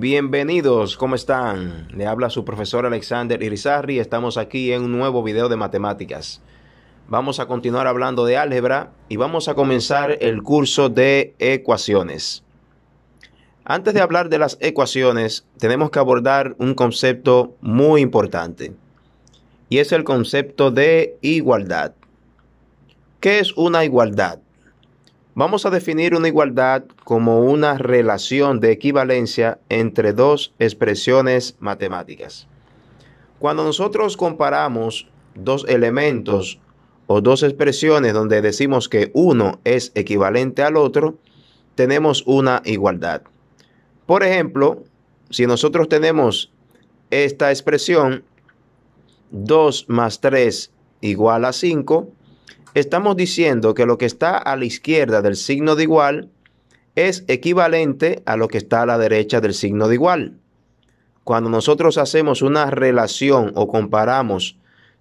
Bienvenidos, ¿cómo están? Le habla su profesor Alexander Irizarri. Estamos aquí en un nuevo video de matemáticas. Vamos a continuar hablando de álgebra y vamos a comenzar el curso de ecuaciones. Antes de hablar de las ecuaciones, tenemos que abordar un concepto muy importante y es el concepto de igualdad. ¿Qué es una igualdad? Vamos a definir una igualdad como una relación de equivalencia entre dos expresiones matemáticas. Cuando nosotros comparamos dos elementos o dos expresiones donde decimos que uno es equivalente al otro, tenemos una igualdad. Por ejemplo, si nosotros tenemos esta expresión 2 más 3 igual a 5, estamos diciendo que lo que está a la izquierda del signo de igual es equivalente a lo que está a la derecha del signo de igual. Cuando nosotros hacemos una relación o comparamos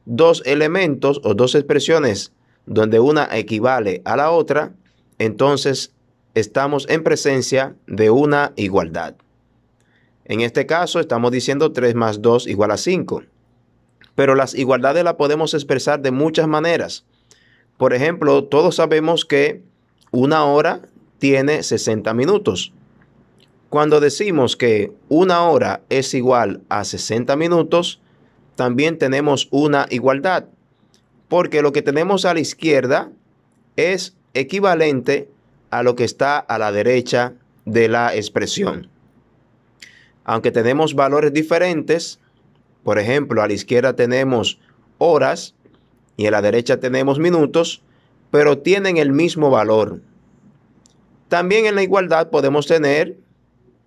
dos elementos o dos expresiones donde una equivale a la otra, entonces estamos en presencia de una igualdad. En este caso estamos diciendo 3 más 2 igual a 5. Pero las igualdades las podemos expresar de muchas maneras. Por ejemplo, todos sabemos que una hora tiene 60 minutos. Cuando decimos que una hora es igual a 60 minutos, también tenemos una igualdad, porque lo que tenemos a la izquierda es equivalente a lo que está a la derecha de la expresión. Aunque tenemos valores diferentes, por ejemplo, a la izquierda tenemos horas y en la derecha tenemos minutos, pero tienen el mismo valor. También en la igualdad podemos tener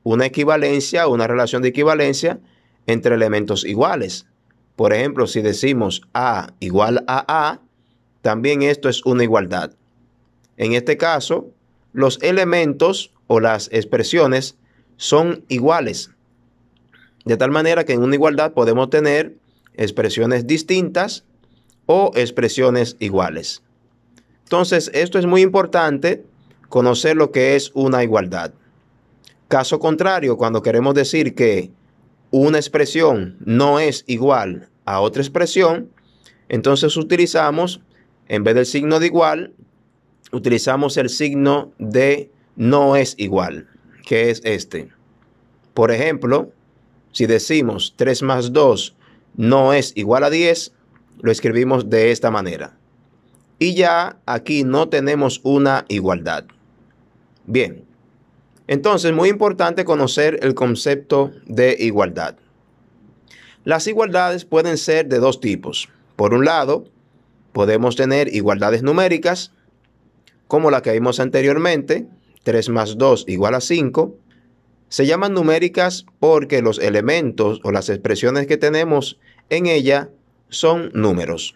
una equivalencia, una relación de equivalencia entre elementos iguales. Por ejemplo, si decimos A igual a A, también esto es una igualdad. En este caso, los elementos o las expresiones son iguales. De tal manera que en una igualdad podemos tener expresiones distintas o expresiones iguales. Entonces, esto es muy importante, conocer lo que es una igualdad. Caso contrario, cuando queremos decir que una expresión no es igual a otra expresión, entonces utilizamos, en vez del signo de igual, utilizamos el signo de no es igual, que es este. Por ejemplo, si decimos 3 más 2 no es igual a 10, lo escribimos de esta manera. Y ya aquí no tenemos una igualdad. Bien, entonces muy importante conocer el concepto de igualdad. Las igualdades pueden ser de dos tipos. Por un lado, podemos tener igualdades numéricas, como la que vimos anteriormente, 3 más 2 igual a 5. Se llaman numéricas porque los elementos o las expresiones que tenemos en ella son números.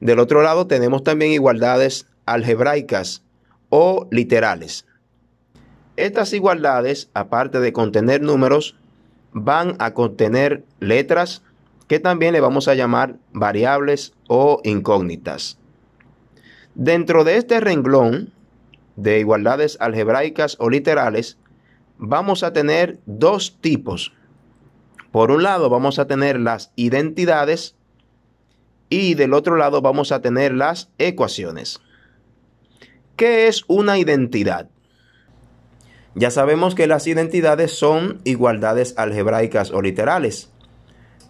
Del otro lado tenemos también igualdades algebraicas o literales. Estas igualdades, aparte de contener números, van a contener letras que también le vamos a llamar variables o incógnitas. Dentro de este renglón de igualdades algebraicas o literales, vamos a tener dos tipos por un lado vamos a tener las identidades y del otro lado vamos a tener las ecuaciones. ¿Qué es una identidad? Ya sabemos que las identidades son igualdades algebraicas o literales,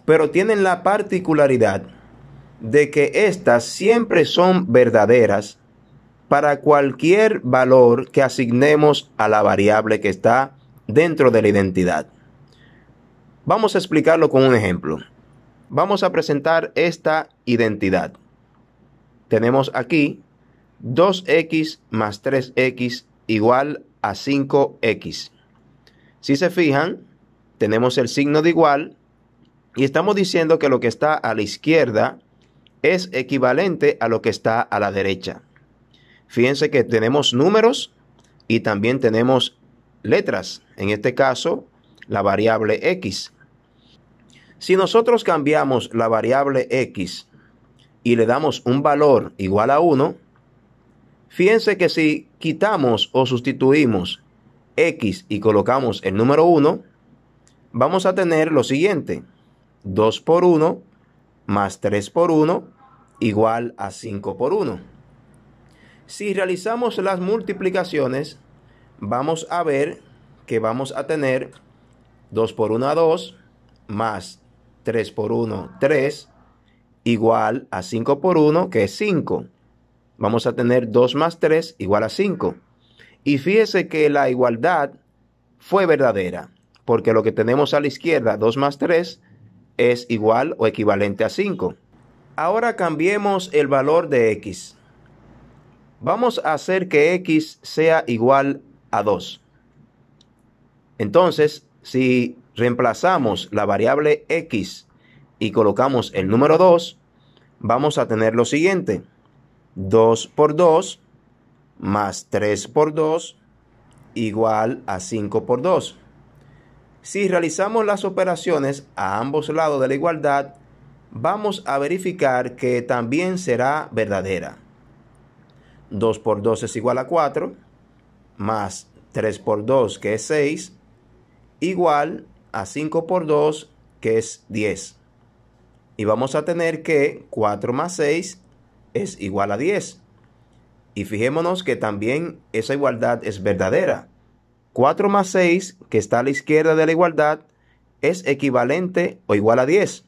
pero tienen la particularidad de que éstas siempre son verdaderas para cualquier valor que asignemos a la variable que está dentro de la identidad. Vamos a explicarlo con un ejemplo. Vamos a presentar esta identidad. Tenemos aquí 2x más 3x igual a 5x. Si se fijan, tenemos el signo de igual y estamos diciendo que lo que está a la izquierda es equivalente a lo que está a la derecha. Fíjense que tenemos números y también tenemos letras. En este caso, la variable x. Si nosotros cambiamos la variable x y le damos un valor igual a 1, fíjense que si quitamos o sustituimos x y colocamos el número 1, vamos a tener lo siguiente. 2 por 1 más 3 por 1 igual a 5 por 1. Si realizamos las multiplicaciones, vamos a ver que vamos a tener 2 por 1 a 2, más 3 por 1, 3, igual a 5 por 1, que es 5. Vamos a tener 2 más 3 igual a 5. Y fíjese que la igualdad fue verdadera, porque lo que tenemos a la izquierda, 2 más 3, es igual o equivalente a 5. Ahora cambiemos el valor de x. Vamos a hacer que x sea igual a 2. Entonces, si reemplazamos la variable x y colocamos el número 2, vamos a tener lo siguiente. 2 por 2 más 3 por 2 igual a 5 por 2. Si realizamos las operaciones a ambos lados de la igualdad, vamos a verificar que también será verdadera. 2 por 2 es igual a 4, más 3 por 2 que es 6, igual a 5 por 2, que es 10. Y vamos a tener que 4 más 6 es igual a 10. Y fijémonos que también esa igualdad es verdadera. 4 más 6, que está a la izquierda de la igualdad, es equivalente o igual a 10.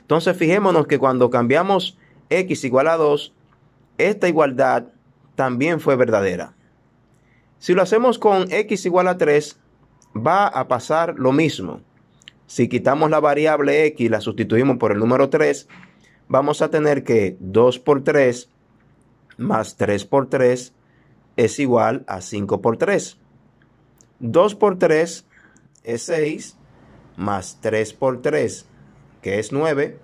Entonces fijémonos que cuando cambiamos x igual a 2, esta igualdad también fue verdadera. Si lo hacemos con x igual a 3, va a pasar lo mismo. Si quitamos la variable x y la sustituimos por el número 3, vamos a tener que 2 por 3 más 3 por 3 es igual a 5 por 3. 2 por 3 es 6 más 3 por 3 que es 9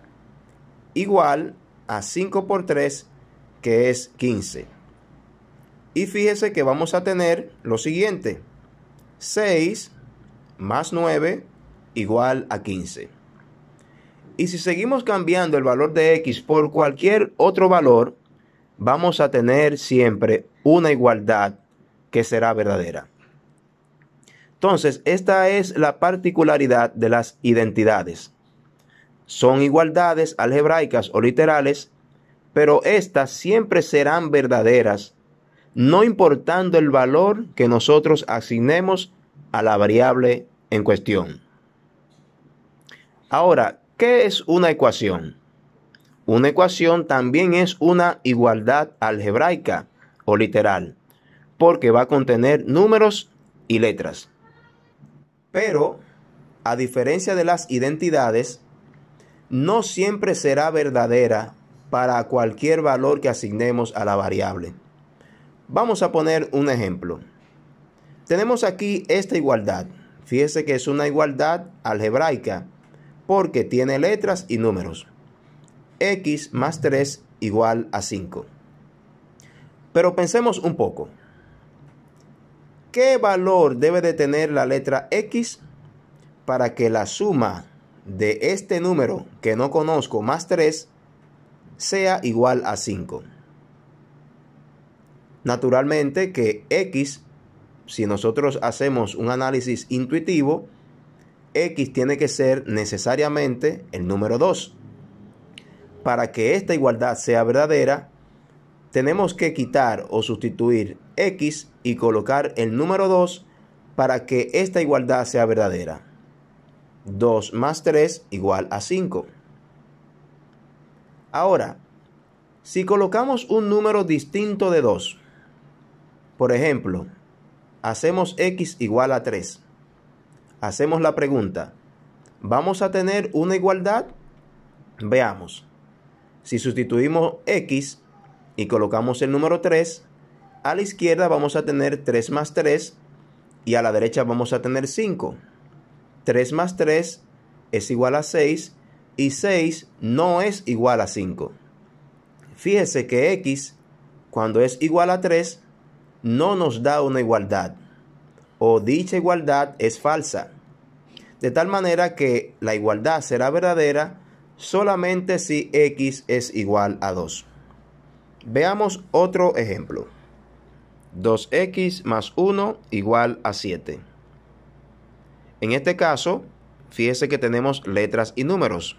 igual a 5 por 3 que es 15. Y fíjese que vamos a tener lo siguiente. 6 más 9 igual a 15. Y si seguimos cambiando el valor de x por cualquier otro valor, vamos a tener siempre una igualdad que será verdadera. Entonces, esta es la particularidad de las identidades. Son igualdades algebraicas o literales, pero éstas siempre serán verdaderas, no importando el valor que nosotros asignemos a la variable en cuestión. Ahora, ¿qué es una ecuación? Una ecuación también es una igualdad algebraica o literal, porque va a contener números y letras. Pero, a diferencia de las identidades, no siempre será verdadera para cualquier valor que asignemos a la variable. Vamos a poner un ejemplo. Tenemos aquí esta igualdad. Fíjese que es una igualdad algebraica porque tiene letras y números. X más 3 igual a 5. Pero pensemos un poco. ¿Qué valor debe de tener la letra X para que la suma de este número que no conozco más 3 sea igual a 5? Naturalmente que X si nosotros hacemos un análisis intuitivo, X tiene que ser necesariamente el número 2. Para que esta igualdad sea verdadera, tenemos que quitar o sustituir X y colocar el número 2 para que esta igualdad sea verdadera. 2 más 3 igual a 5. Ahora, si colocamos un número distinto de 2, por ejemplo, hacemos x igual a 3. Hacemos la pregunta, ¿vamos a tener una igualdad? Veamos. Si sustituimos x y colocamos el número 3, a la izquierda vamos a tener 3 más 3 y a la derecha vamos a tener 5. 3 más 3 es igual a 6 y 6 no es igual a 5. Fíjese que x, cuando es igual a 3, no nos da una igualdad, o dicha igualdad es falsa, de tal manera que la igualdad será verdadera solamente si x es igual a 2. Veamos otro ejemplo. 2x más 1 igual a 7. En este caso, fíjese que tenemos letras y números.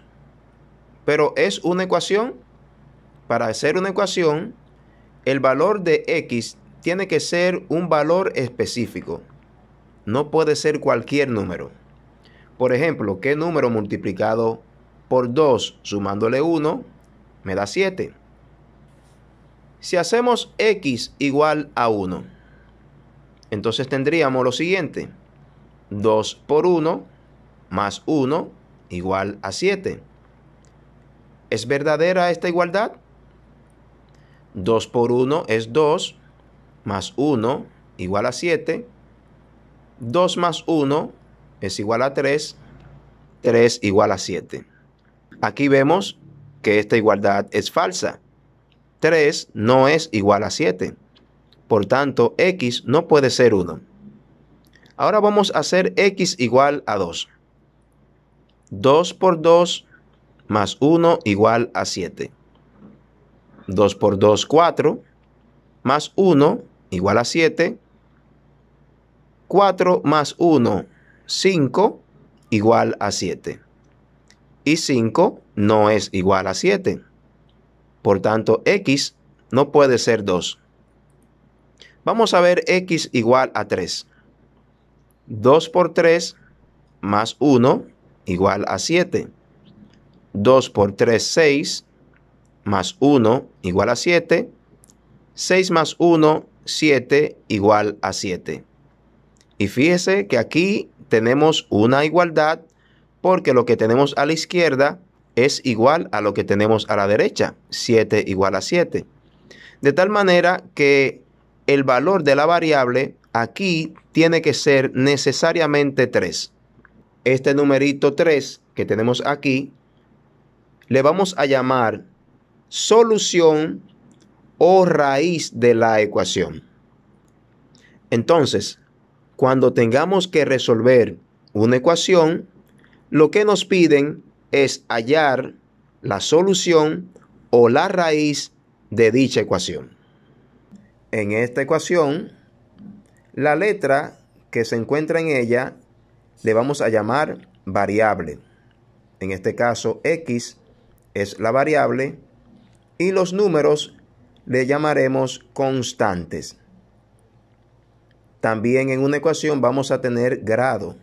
Pero es una ecuación. Para hacer una ecuación, el valor de x tiene que ser un valor específico. No puede ser cualquier número. Por ejemplo, ¿qué número multiplicado por 2 sumándole 1 me da 7? Si hacemos x igual a 1, entonces tendríamos lo siguiente. 2 por 1 más 1 igual a 7. ¿Es verdadera esta igualdad? 2 por 1 es 2 más 1 igual a 7. 2 más 1 es igual a 3. 3 igual a 7. Aquí vemos que esta igualdad es falsa. 3 no es igual a 7. Por tanto, x no puede ser 1. Ahora vamos a hacer x igual a 2. 2 por 2 más 1 igual a 7. 2 por 2, 4. Más 1 igual a 7. 4 más 1, 5 igual a 7. Y 5 no es igual a 7. Por tanto, x no puede ser 2. Vamos a ver x igual a 3. 2 por 3 más 1 igual a 7. 2 por 3, 6 más 1 igual a 7. 6 más 1 7 igual a 7. Y fíjese que aquí tenemos una igualdad porque lo que tenemos a la izquierda es igual a lo que tenemos a la derecha, 7 igual a 7. De tal manera que el valor de la variable aquí tiene que ser necesariamente 3. Este numerito 3 que tenemos aquí, le vamos a llamar solución raíz de la ecuación. Entonces, cuando tengamos que resolver una ecuación, lo que nos piden es hallar la solución o la raíz de dicha ecuación. En esta ecuación, la letra que se encuentra en ella le vamos a llamar variable. En este caso, x es la variable y los números le llamaremos constantes. También en una ecuación vamos a tener grado.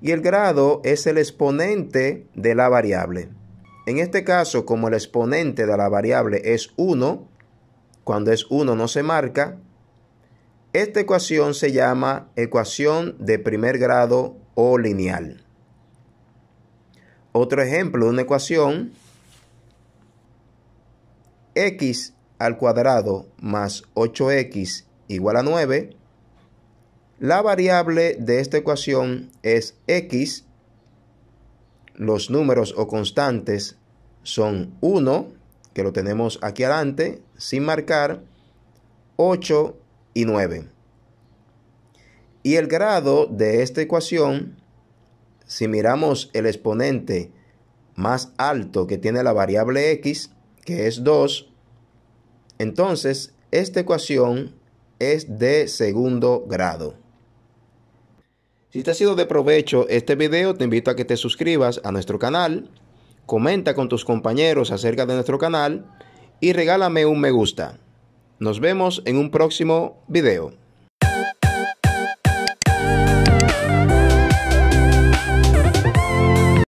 Y el grado es el exponente de la variable. En este caso, como el exponente de la variable es 1, cuando es 1 no se marca, esta ecuación se llama ecuación de primer grado o lineal. Otro ejemplo, de una ecuación x al cuadrado más 8x igual a 9, la variable de esta ecuación es x, los números o constantes son 1, que lo tenemos aquí adelante, sin marcar, 8 y 9. Y el grado de esta ecuación, si miramos el exponente más alto que tiene la variable x, que es 2, entonces, esta ecuación es de segundo grado. Si te ha sido de provecho este video, te invito a que te suscribas a nuestro canal, comenta con tus compañeros acerca de nuestro canal y regálame un me gusta. Nos vemos en un próximo video.